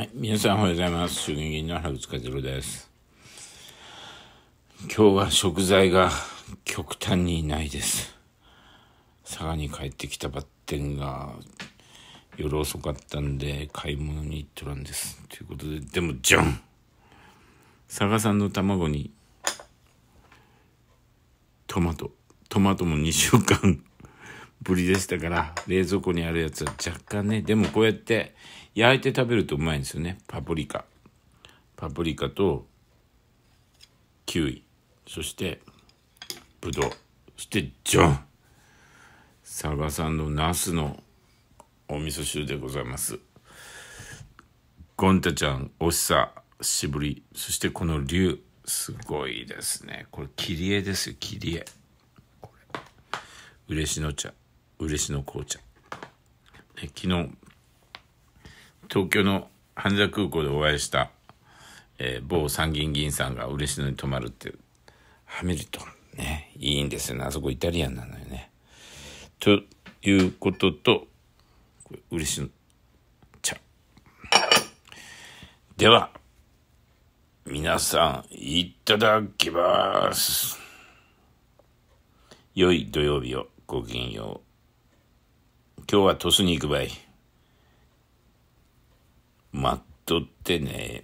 はい、皆さんおはようございます。衆議院議員の原口和弘です。今日は食材が極端にないです。佐賀に帰ってきたバッテンが夜遅かったんで買い物に行っとらんです。ということで、でもじゃん佐賀さんの卵にトマト。トマトも2週間ぶりでしたから、冷蔵庫にあるやつは若干ね、でもこうやって焼いて食べるとうまいんですよね。パプリカ。パプリカと、キウイ。そして、ぶどう。そして、ジョン佐賀さんのナスのお味噌汁でございます。ゴンタちゃん、おしさ、しぶり。そしてこの竜。すごいですね。これ、切り絵ですよ、切り絵。これ。嬉野茶。嬉野紅茶。え昨日、東京の羽田空港でお会いした、えー、某参議院議員さんが嬉野に泊まるっていう、ハミルトンね、いいんですよね。あそこイタリアンなのよね。ということと、これ嬉野茶。では、皆さん、いただきます。良い土曜日をごきげんよう。今日は鳥栖に行くばい。待っとってね。